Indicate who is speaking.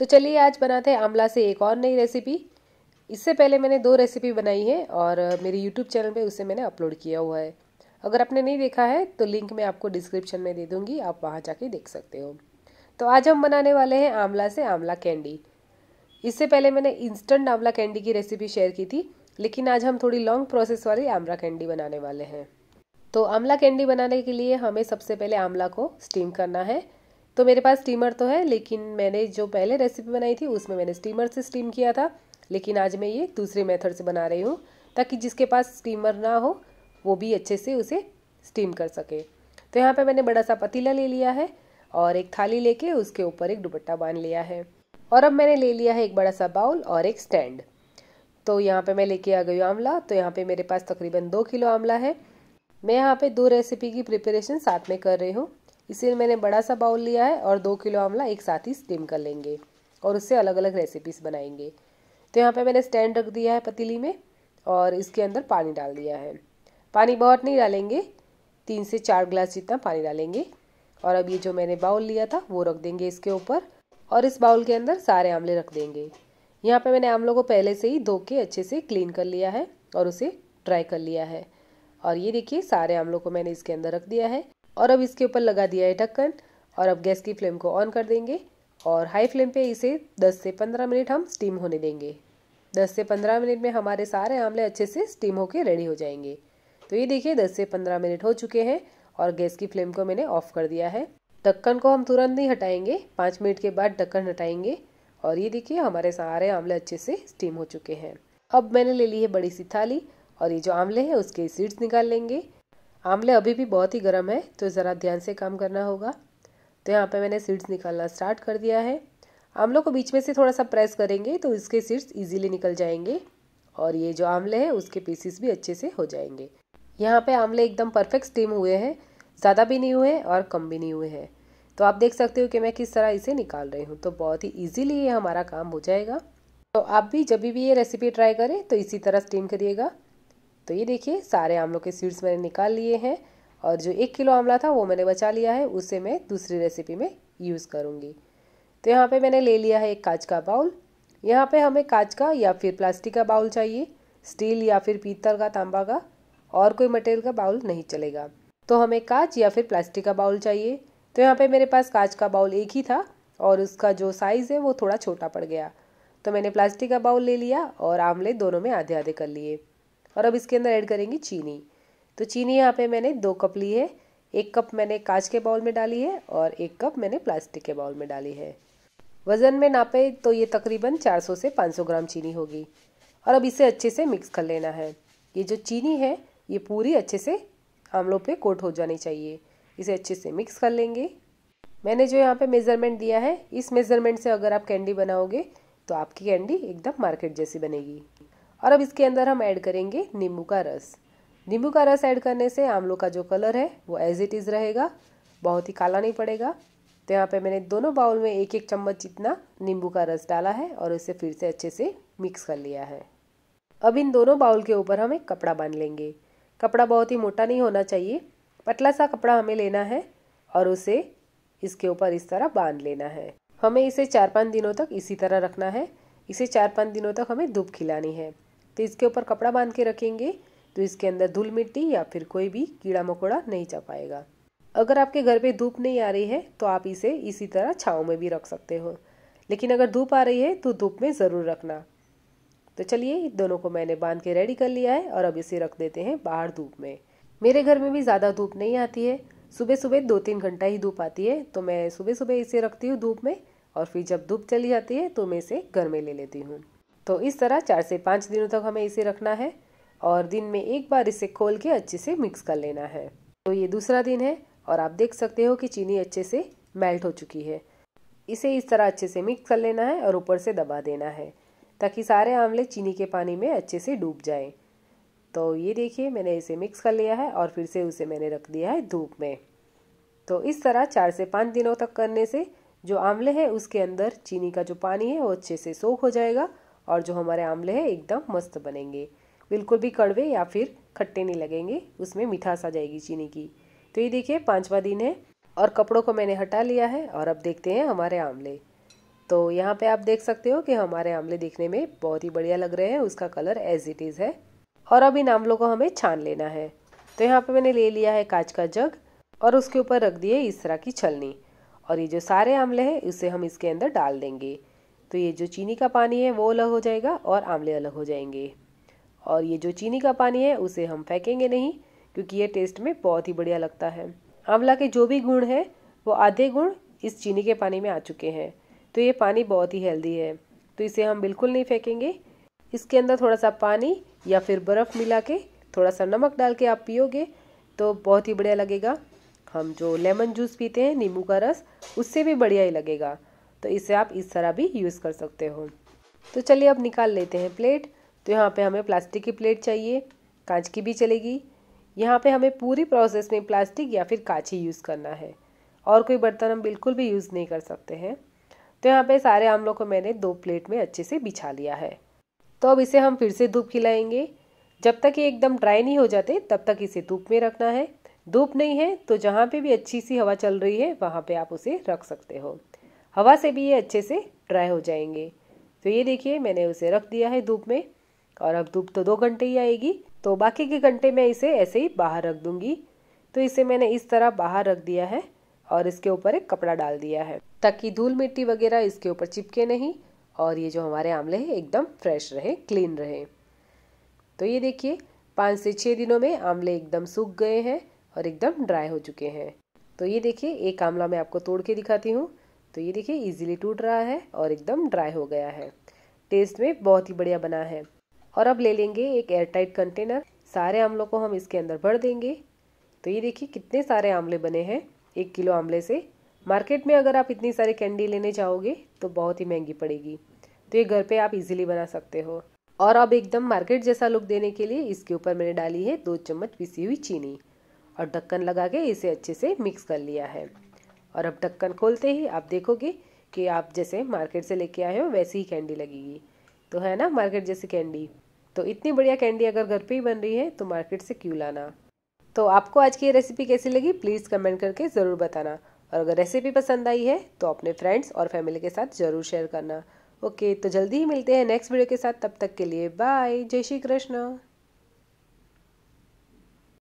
Speaker 1: तो चलिए आज बनाते हैं आंवला से एक और नई रेसिपी इससे पहले मैंने दो रेसिपी बनाई है और मेरे यूट्यूब चैनल पे उसे मैंने अपलोड किया हुआ है अगर आपने नहीं देखा है तो लिंक मैं आपको डिस्क्रिप्शन में दे दूँगी आप वहाँ जाके देख सकते हो तो आज हम बनाने वाले हैं आंवला से आंवला कैंडी इससे पहले मैंने इंस्टेंट आंवला कैंडी की रेसिपी शेयर की थी लेकिन आज हम थोड़ी लॉन्ग प्रोसेस वाली आंवला कैंडी बनाने वाले हैं तो आंवला कैंडी बनाने के लिए हमें सबसे पहले आंवला को स्टीम करना है तो मेरे पास स्टीमर तो है लेकिन मैंने जो पहले रेसिपी बनाई थी उसमें मैंने स्टीमर से स्टीम किया था लेकिन आज मैं ये दूसरे मेथड से बना रही हूँ ताकि जिसके पास स्टीमर ना हो वो भी अच्छे से उसे स्टीम कर सके तो यहाँ पे मैंने बड़ा सा पतीला ले लिया है और एक थाली लेके उसके ऊपर एक दुपट्टा बांध लिया है और अब मैंने ले लिया है एक बड़ा सा बाउल और एक स्टैंड तो यहाँ पे मैं लेके आ गई हूँ आंवला तो यहाँ पे मेरे पास तकरीबन दो किलो आंवला है मैं यहाँ पे दो रेसिपी की प्रिपरेशन साथ में कर रही हूँ इसीलिए मैंने बड़ा सा बाउल लिया है और दो किलो आंवला एक साथ ही स्टीम कर लेंगे और उससे अलग अलग रेसिपीज़ बनाएंगे तो यहाँ पे मैंने स्टैंड रख दिया है पतीली में और इसके अंदर पानी डाल दिया है पानी बहुत नहीं डालेंगे तीन से चार ग्लास जितना पानी डालेंगे और अब ये जो मैंने बाउल लिया था वो रख देंगे इसके ऊपर और इस बाउल के अंदर सारे आंवले रख देंगे यहाँ पे मैंने आंवलों को पहले से ही धो के अच्छे से क्लीन कर लिया है और उसे ड्राई कर लिया है और ये देखिए सारे आंवलों को मैंने इसके अंदर रख दिया है और अब इसके ऊपर लगा दिया है ढक्कन और अब गैस की फ्लेम को ऑन कर देंगे और हाई फ्लेम पे इसे 10 से 15 मिनट हम स्टीम होने देंगे 10 से 15 मिनट में हमारे सारे आमले अच्छे से स्टीम होकर रेडी हो जाएंगे तो ये देखिए 10 से 15 मिनट हो चुके हैं और गैस की फ्लेम को मैंने ऑफ कर दिया है ढक्कन को हम तुरंत नहीं हटाएंगे पाँच मिनट के बाद ढक्कन हटाएंगे और ये देखिए हमारे सारे आंवले अच्छे से स्टीम हो चुके हैं अब मैंने ले ली है बड़ी सी थाली और ये जो आमले हैं उसके सीड्स निकाल लेंगे आमले अभी भी बहुत ही गर्म है तो ज़रा ध्यान से काम करना होगा तो यहाँ पे मैंने सीड्स निकालना स्टार्ट कर दिया है आमलों को बीच में से थोड़ा सा प्रेस करेंगे तो इसके सीड्स इजीली निकल जाएंगे और ये जो आमले हैं उसके पीसीस भी अच्छे से हो जाएंगे यहाँ पे आमले एकदम परफेक्ट स्टीम हुए हैं ज़्यादा भी नहीं हुए और कम भी नहीं हुए हैं तो आप देख सकते हो कि मैं किस तरह इसे निकाल रही हूँ तो बहुत ही ईजिली ये हमारा काम हो जाएगा तो आप भी जब भी ये रेसिपी ट्राई करें तो इसी तरह स्टीम करिएगा तो ये देखिए सारे आमलों के सीड्स मैंने निकाल लिए हैं और जो एक किलो आंवला था वो मैंने बचा लिया है उसे मैं दूसरी रेसिपी में यूज़ करूँगी तो यहाँ पे मैंने ले लिया है एक कांच का बाउल यहाँ पे हमें कांच का या फिर प्लास्टिक का बाउल चाहिए स्टील या फिर पीतल का तांबा का और कोई मटेरियल का बाउल नहीं चलेगा तो हमें कांच या फिर प्लास्टिक का बाउल चाहिए तो यहाँ पे मेरे पास कांच का बाउल एक ही था और उसका जो साइज़ है वो थोड़ा छोटा पड़ गया तो मैंने प्लास्टिक का बाउल ले लिया और आमले दोनों में आधे आधे कर लिए और अब इसके अंदर ऐड करेंगे चीनी तो चीनी यहाँ पे मैंने दो कप ली है एक कप मैंने कांच के बाउल में डाली है और एक कप मैंने प्लास्टिक के बाउल में डाली है वज़न में नापे तो ये तकरीबन 400 से 500 ग्राम चीनी होगी और अब इसे अच्छे से मिक्स कर लेना है ये जो चीनी है ये पूरी अच्छे से आमलों पे कोट हो जानी चाहिए इसे अच्छे से मिक्स कर लेंगे मैंने जो यहाँ पे मेज़रमेंट दिया है इस मेज़रमेंट से अगर आप कैंडी बनाओगे तो आपकी कैंडी एकदम मार्केट जैसी बनेगी और अब इसके अंदर हम ऐड करेंगे नींबू का रस नींबू का रस ऐड करने से आमलों का जो कलर है वो एज इट इज़ रहेगा बहुत ही काला नहीं पड़ेगा तो यहाँ पे मैंने दोनों बाउल में एक एक चम्मच जितना नींबू का रस डाला है और इसे फिर से अच्छे से मिक्स कर लिया है अब इन दोनों बाउल के ऊपर हम एक कपड़ा बांध लेंगे कपड़ा बहुत ही मोटा नहीं होना चाहिए पतला सा कपड़ा हमें लेना है और उसे इसके ऊपर इस तरह बांध लेना है हमें इसे चार पाँच दिनों तक इसी तरह रखना है इसे चार पाँच दिनों तक हमें धूप खिलानी है तो इसके ऊपर कपड़ा बांध के रखेंगे तो इसके अंदर धूल मिट्टी या फिर कोई भी कीड़ा मकोड़ा नहीं जा पाएगा अगर आपके घर पे धूप नहीं आ रही है तो आप इसे इसी तरह छाँव में भी रख सकते हो लेकिन अगर धूप आ रही है तो धूप में ज़रूर रखना तो चलिए दोनों को मैंने बांध के रेडी कर लिया है और अब इसे रख देते हैं बाहर धूप में मेरे घर में भी ज़्यादा धूप नहीं आती है सुबह सुबह दो तीन घंटा ही धूप आती है तो मैं सुबह सुबह इसे रखती हूँ धूप में और फिर जब धूप चली जाती है तो मैं इसे घर में ले लेती हूँ तो इस तरह चार से पाँच दिनों तक हमें इसे रखना है और दिन में एक बार इसे खोल के अच्छे से मिक्स कर लेना है तो ये दूसरा दिन है और आप देख सकते हो कि चीनी अच्छे से मेल्ट हो चुकी है इसे इस तरह अच्छे से मिक्स कर लेना है और ऊपर से दबा देना है ताकि सारे आंवले चीनी के पानी में अच्छे से डूब जाए तो ये देखिए मैंने इसे मिक्स कर लिया है और फिर से उसे मैंने रख दिया है धूप में तो इस तरह चार से पाँच दिनों तक करने से जो आंवले हैं उसके अंदर चीनी का जो पानी है वो अच्छे से सोख हो जाएगा और जो हमारे आमले हैं एकदम मस्त बनेंगे बिल्कुल भी कड़वे या फिर खट्टे नहीं लगेंगे उसमें मिठास आ जाएगी चीनी की तो ये देखिए पाँचवा दिन है और कपड़ों को मैंने हटा लिया है और अब देखते हैं हमारे आमले तो यहाँ पे आप देख सकते हो कि हमारे आमले देखने में बहुत ही बढ़िया लग रहे हैं उसका कलर एज इट इज़ है और अब इन आमलों को हमें छान लेना है तो यहाँ पे मैंने ले लिया है कांच का जग और उसके ऊपर रख दिए इस तरह की छलनी और ये जो सारे आमले हैं उसे हम इसके अंदर डाल देंगे तो ये जो चीनी का पानी है वो अलग हो जाएगा और आंवले अलग हो जाएंगे और ये जो चीनी का पानी है उसे हम फेंकेंगे नहीं क्योंकि ये टेस्ट में बहुत ही बढ़िया लगता है आंवला के जो भी गुण हैं वो आधे गुण इस चीनी के पानी में आ चुके हैं तो ये पानी बहुत ही हेल्दी है तो इसे हम बिल्कुल नहीं फेंकेंगे इसके अंदर थोड़ा सा पानी या फिर बर्फ़ मिला के थोड़ा सा नमक डाल के आप पियोगे तो बहुत ही बढ़िया लगेगा हम जो लेमन जूस पीते हैं नींबू का रस उससे भी बढ़िया ही लगेगा तो इसे आप इस तरह भी यूज़ कर सकते हो तो चलिए अब निकाल लेते हैं प्लेट तो यहाँ पे हमें प्लास्टिक की प्लेट चाहिए कांच की भी चलेगी यहाँ पे हमें पूरी प्रोसेस में प्लास्टिक या फिर कांच ही यूज़ करना है और कोई बर्तन हम बिल्कुल भी यूज़ नहीं कर सकते हैं तो यहाँ पर सारे आमलों को मैंने दो प्लेट में अच्छे से बिछा लिया है तो अब इसे हम फिर से धूप खिलाएंगे जब तक ये एकदम ड्राई नहीं हो जाते तब तक इसे धूप में रखना है धूप नहीं है तो जहाँ पे भी अच्छी सी हवा चल रही है वहाँ पे आप उसे रख सकते हो हवा से भी ये अच्छे से ड्राई हो जाएंगे तो ये देखिए मैंने उसे रख दिया है धूप में और अब धूप तो दो घंटे ही आएगी तो बाकी के घंटे मैं इसे ऐसे ही बाहर रख दूंगी तो इसे मैंने इस तरह बाहर रख दिया है और इसके ऊपर एक कपड़ा डाल दिया है ताकि धूल मिट्टी वगैरह इसके ऊपर चिपके नहीं और ये जो हमारे आंवले हैं एकदम फ्रेश रहे क्लीन रहे तो ये देखिए पाँच से छः दिनों में आमले एकदम सूख गए हैं और एकदम ड्राई हो चुके हैं तो ये देखिए एक आंवला मैं आपको तोड़ के दिखाती हूँ तो ये देखिए इजीली टूट रहा है और एकदम ड्राई हो गया है टेस्ट में बहुत ही बढ़िया बना है और अब ले लेंगे एक एयर टाइट कंटेनर सारे आमलों को हम इसके अंदर भर देंगे तो ये देखिए कितने सारे आमले बने हैं एक किलो आमले से मार्केट में अगर आप इतनी सारी कैंडी लेने जाओगे तो बहुत ही महंगी पड़ेगी तो ये घर पे आप इजीली बना सकते हो और अब एकदम मार्केट जैसा लुक देने के लिए इसके ऊपर मैंने डाली है दो चम्मच पिसी हुई चीनी और ढक्कन लगा के इसे अच्छे से मिक्स कर लिया है और अब ढक्कन खोलते ही आप देखोगे कि आप जैसे मार्केट से लेके आए हो वैसी ही कैंडी लगेगी तो है ना मार्केट जैसी कैंडी तो इतनी बढ़िया कैंडी अगर घर पे ही बन रही है तो मार्केट से क्यों लाना तो आपको आज की ये रेसिपी कैसी लगी प्लीज़ कमेंट करके ज़रूर बताना और अगर रेसिपी पसंद आई है तो अपने फ्रेंड्स और फैमिली के साथ ज़रूर शेयर करना ओके तो जल्दी ही मिलते हैं नेक्स्ट वीडियो के साथ तब तक के लिए बाय जय श्री कृष्ण